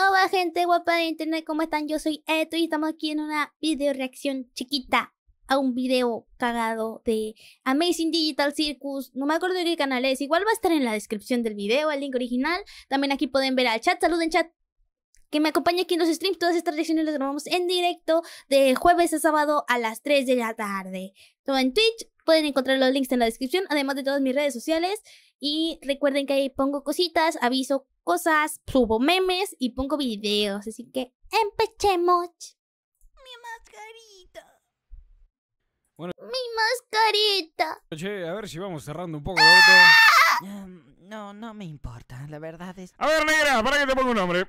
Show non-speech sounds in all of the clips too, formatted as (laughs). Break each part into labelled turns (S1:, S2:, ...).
S1: Hola gente guapa de internet, ¿cómo están? Yo soy Eto y estamos aquí en una video reacción chiquita a un video cagado de Amazing Digital Circus. No me acuerdo de qué canal es, igual va a estar en la descripción del video, el link original. También aquí pueden ver al chat, saluden chat. Que me acompañe aquí en los streams, todas estas reacciones las grabamos en directo de jueves a sábado a las 3 de la tarde. Todo en Twitch, pueden encontrar los links en la descripción, además de todas mis redes sociales. Y recuerden que ahí pongo cositas, aviso cosas, subo memes y pongo videos. Así que empecemos. Mi mascarita. Mi mascarita. a ver si vamos cerrando un poco. Ah. Mm, no, no me importa, la verdad es... A ver, negra, para que te ponga un nombre.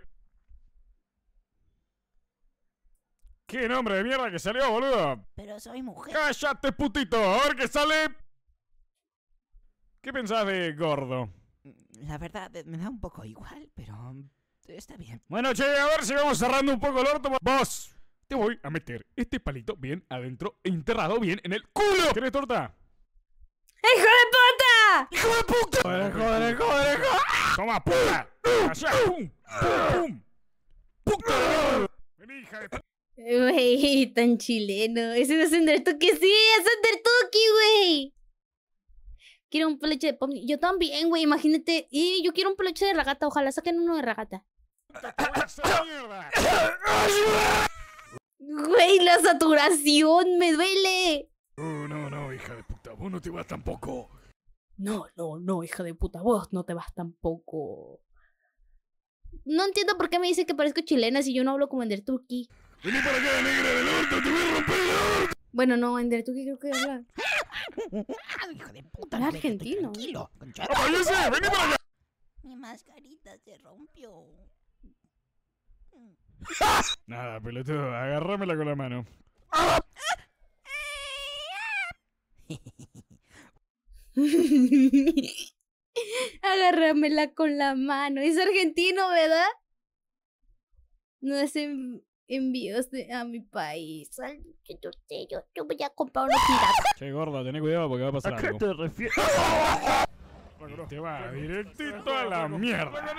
S1: ¿Qué nombre de mierda que salió, boludo? Pero soy mujer. ¡Cállate, putito! A ver qué sale. ¿Qué pensás de gordo? la verdad eh, me da un poco igual, pero mm, está bien. Bueno, che, a ver si vamos cerrando un poco el orto. Vos, te voy a meter este palito bien adentro, enterrado bien en el culo. ¿Quieres torta? ¡Hijo de puta! ¡Hijo de puta! ¡Joder, joder, joder, joder! ¡Toma, puta! ¡Allá! ¡Pum! ¡Pum! pum, hija de puta! Wey, tan chileno. Ese no es Undertuki. Sí, es Undertuki, wey. Quiero un peluche de Pomni. Yo también, güey, imagínate. Y yo quiero un peluche de ragata. Ojalá saquen uno de ragata. Güey, la saturación me duele. Oh, no, no, hija de puta, vos no te vas tampoco. No, no, no, hija de puta, vos no te vas tampoco. No entiendo por qué me dice que parezco chilena si yo no hablo como Endertuki. Vení para acá, negra del orto, te voy a el orto. Bueno, no, Endertuki creo que habla. (laughs) Hijo de puta. Era argentino. Tranquilo. ¡Ah, sé, ¡Vení para (laughs) Mi mascarita se rompió. (laughs) Nada, pelotudo. Agárramela con la mano. Agárramela con la mano. Es argentino, ¿verdad? No es envíos a mi país. yo voy a comprar una piratas. Che, gorda, ten cuidado porque va a pasar ¿A qué te refieres? Te va directito a la mierda.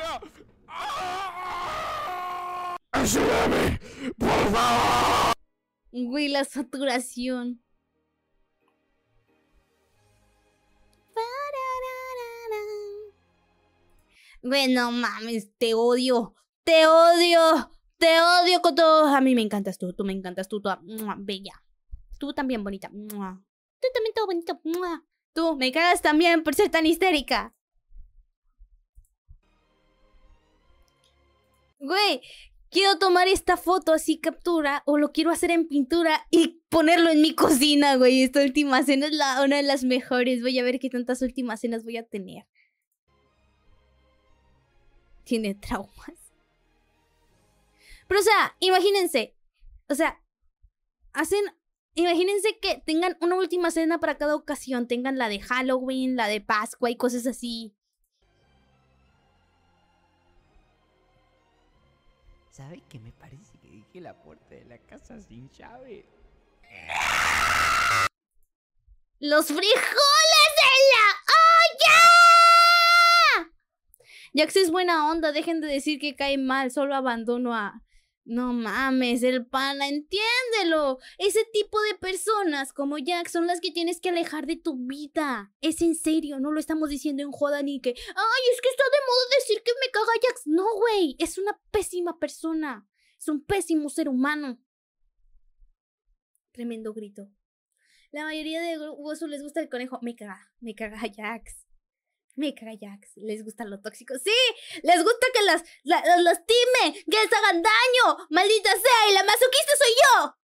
S1: ¡Ayúdame! ¡Por favor! Güey, la saturación. Bueno, mames, te odio. ¡Te odio! Te odio con todos. A mí me encantas tú. Tú me encantas tú, toda bella. Tú también bonita. Tú también todo bonito. Tú me cagas también por ser tan histérica. Güey, quiero tomar esta foto así captura o lo quiero hacer en pintura y ponerlo en mi cocina, güey. Esta última cena es la, una de las mejores. Voy a ver qué tantas últimas cenas voy a tener. Tiene traumas. Pero, o sea, imagínense. O sea, hacen. Imagínense que tengan una última cena para cada ocasión. Tengan la de Halloween, la de Pascua y cosas así. ¿Sabe qué me parece que dije la puerta de la casa sin llave? ¡Los frijoles en la olla! se es buena onda, dejen de decir que cae mal, solo abandono a, no mames, el pana, entiéndelo. Ese tipo de personas como Jack son las que tienes que alejar de tu vida. Es en serio, no lo estamos diciendo en joda ni que, ay, es que está de moda decir que me caga Jax No, güey, es una pésima persona. Es un pésimo ser humano. Tremendo grito. La mayoría de Gozo les gusta el conejo. Me caga, me caga Jax. Me Jax, les gusta lo tóxico. ¡Sí! ¡Les gusta que las, la, las ¡Que les hagan daño! ¡Maldita sea! ¡Y la masoquista soy yo!